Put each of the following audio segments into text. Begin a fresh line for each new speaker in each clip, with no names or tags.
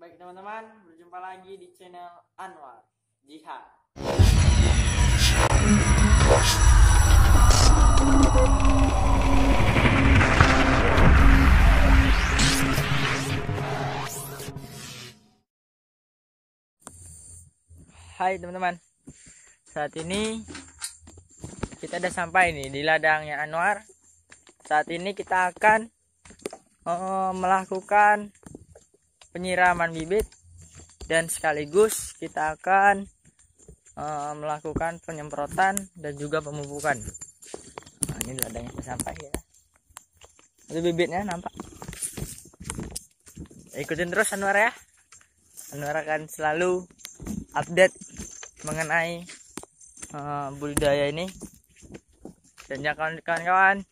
Baik teman-teman, berjumpa lagi di channel Anwar Jihad. Hai teman-teman, saat ini kita sudah sampai nih di ladangnya Anwar. Saat ini kita akan uh, melakukan penyiraman bibit dan sekaligus kita akan e, melakukan penyemprotan dan juga pemupukan nah, ini ladangnya sampai ya itu bibitnya nampak ikutin terus Anwar ya Anwar akan selalu update mengenai uh, budidaya ini dan jangan kawan-kawan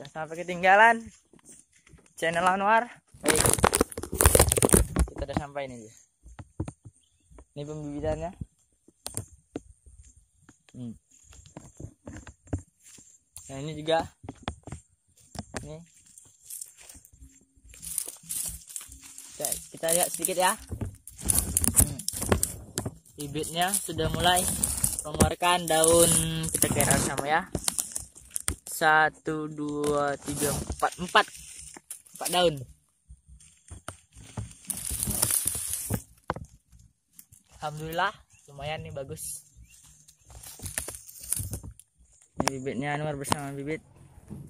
jangan sampai ketinggalan channel Anwar baik sampai ini dia. Ini pembibitannya. Hmm. Nah ini juga ini kita, kita lihat sedikit ya hmm. bibitnya sudah mulai mengeluarkan daun kita kira sama ya satu dua tiga empat empat empat daun alhamdulillah lumayan nih bagus ini bibitnya Anwar bersama bibit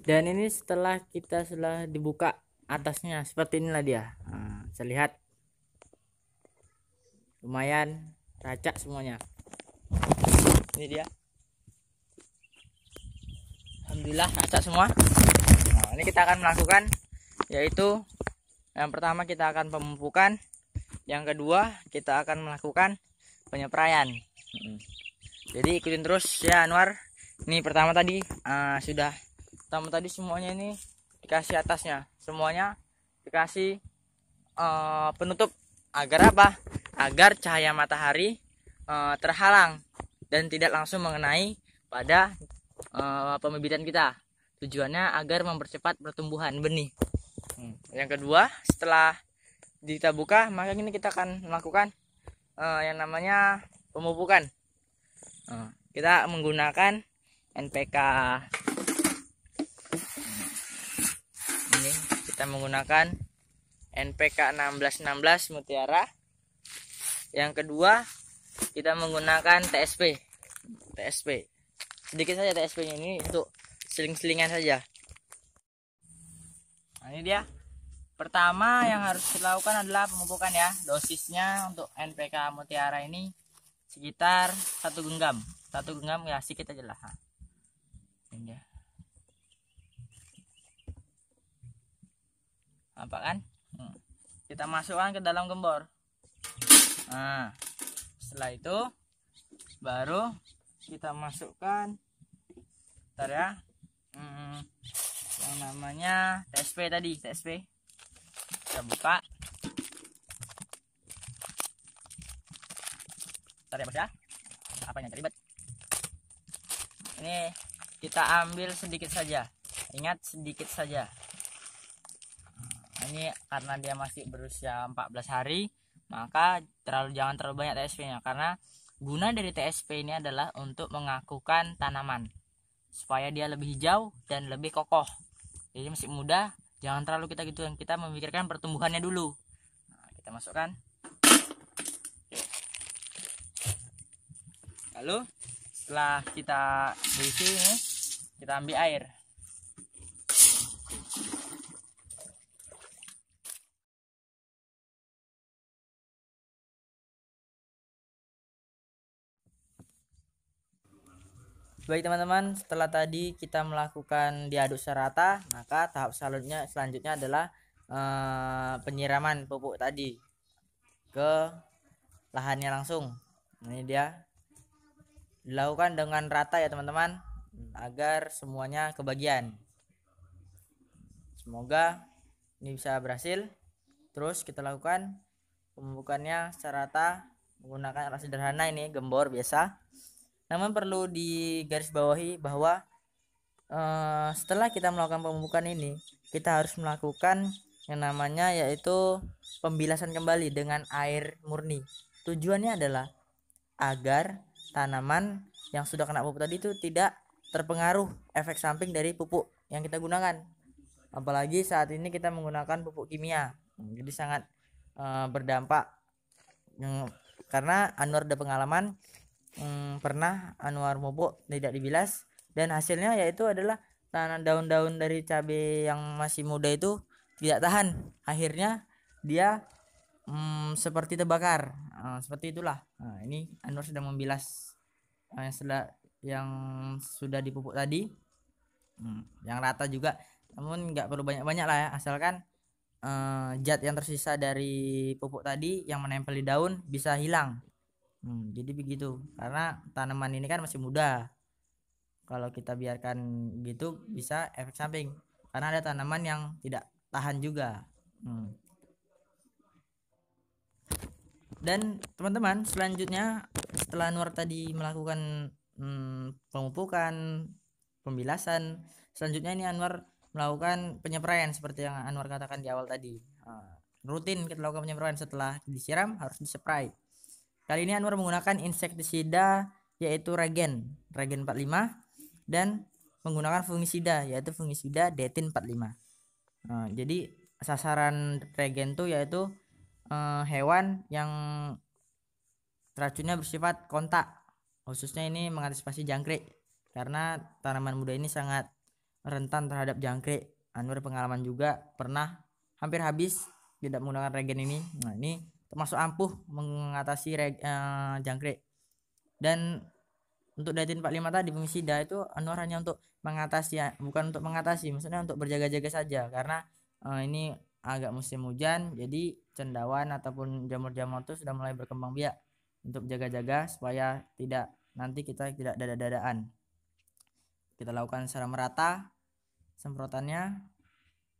dan ini setelah kita sudah dibuka atasnya seperti inilah dia nah, lihat lumayan racak semuanya ini dia Alhamdulillah racak semua nah, ini kita akan melakukan yaitu yang pertama kita akan pemupukan yang kedua kita akan melakukan penyepraian jadi ikutin terus ya Anwar ini pertama tadi uh, sudah pertama tadi semuanya ini dikasih atasnya semuanya dikasih uh, penutup agar apa agar cahaya matahari uh, terhalang dan tidak langsung mengenai pada uh, pembibitan kita tujuannya agar mempercepat pertumbuhan benih hmm. yang kedua setelah kita buka maka ini kita akan melakukan uh, yang namanya pemupukan uh, kita menggunakan NPK ini kita menggunakan NPK 1616 mutiara yang kedua kita menggunakan TSP TSP sedikit saja TSP ini untuk seling-selingan saja nah ini dia Pertama yang harus dilakukan adalah pemupukan ya. Dosisnya untuk NPK mutiara ini sekitar satu genggam. Satu genggam ya sedikit kita lah. Ini Nampak kan? Hmm. Kita masukkan ke dalam gembor. Nah, setelah itu baru kita masukkan ntar ya. Hmm, yang namanya TSP tadi, TSP kita buka Bentar ya bos ya apa yang terlibat ini kita ambil sedikit saja ingat sedikit saja ini karena dia masih berusia 14 hari maka terlalu jangan terlalu banyak TSP-nya karena guna dari TSP ini adalah untuk mengakukan tanaman supaya dia lebih hijau dan lebih kokoh jadi masih muda jangan terlalu kita gitu yang kita memikirkan pertumbuhannya dulu nah, kita masukkan lalu setelah kita berisi ini kita ambil air Baik teman-teman, setelah tadi kita melakukan diaduk serata, maka tahap selanjutnya selanjutnya adalah eh, penyiraman pupuk tadi ke lahannya langsung. Ini dia. Dilakukan dengan rata ya teman-teman, agar semuanya kebagian. Semoga ini bisa berhasil. Terus kita lakukan pembukaannya secara rata menggunakan alat sederhana ini, gembor biasa. Namun perlu digarisbawahi bahwa uh, setelah kita melakukan pemupukan ini, kita harus melakukan yang namanya yaitu pembilasan kembali dengan air murni. Tujuannya adalah agar tanaman yang sudah kena pupuk tadi itu tidak terpengaruh efek samping dari pupuk yang kita gunakan. Apalagi saat ini kita menggunakan pupuk kimia. Jadi sangat uh, berdampak hmm, karena Anwar ada pengalaman hmm, pernah Anwar Mobo tidak dibilas dan hasilnya yaitu adalah tanah daun-daun dari cabai yang masih muda itu tidak tahan akhirnya dia hmm, seperti terbakar nah, seperti itulah nah, ini Anwar sudah membilas nah, yang sudah yang sudah dipupuk tadi hmm, yang rata juga namun nggak perlu banyak-banyak lah ya asalkan zat ah, zat yang tersisa dari pupuk tadi yang menempel di daun bisa hilang Hmm, jadi begitu. Karena tanaman ini kan masih muda. Kalau kita biarkan gitu bisa efek samping. Karena ada tanaman yang tidak tahan juga. Hmm. Dan teman-teman, selanjutnya setelah Anwar tadi melakukan hmm, pemupukan, pembilasan, selanjutnya ini Anwar melakukan penyepraian seperti yang Anwar katakan di awal tadi. Uh, rutin kita lakukan penyepraian setelah disiram harus disemprot Kali ini Anwar menggunakan insektisida yaitu Regen, Regen 45 dan menggunakan fungisida yaitu fungisida Detin 45. Nah, jadi sasaran Regen itu yaitu eh, hewan yang racunnya bersifat kontak. Khususnya ini mengantisipasi jangkrik karena tanaman muda ini sangat rentan terhadap jangkrik. Anwar pengalaman juga pernah hampir habis tidak menggunakan Regen ini. Nah, ini termasuk ampuh mengatasi reg, uh, jangkrik. Dan untuk datin 45 tadi fungisida itu anwar hanya untuk mengatasi ya, bukan untuk mengatasi, maksudnya untuk berjaga-jaga saja karena uh, ini agak musim hujan jadi cendawan ataupun jamur-jamur itu sudah mulai berkembang biak untuk jaga-jaga supaya tidak nanti kita tidak dada-dadaan. Kita lakukan secara merata semprotannya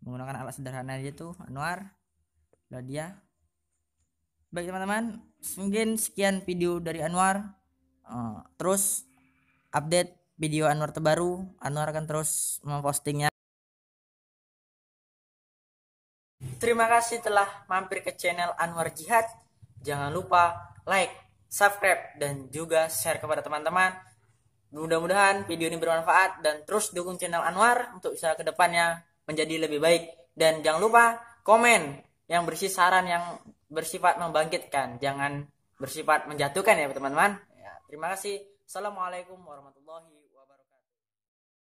menggunakan alat sederhana aja tuh anwar, lodia, Baik teman-teman, mungkin sekian video dari Anwar. Eh, terus update video Anwar terbaru. Anwar akan terus mempostingnya. Terima kasih telah mampir ke channel Anwar Jihad. Jangan lupa like, subscribe, dan juga share kepada teman-teman. Mudah-mudahan video ini bermanfaat dan terus dukung channel Anwar untuk bisa kedepannya menjadi lebih baik. Dan jangan lupa komen yang berisi saran yang bersifat membangkitkan, jangan bersifat menjatuhkan ya teman-teman. Ya, terima kasih. Assalamualaikum warahmatullahi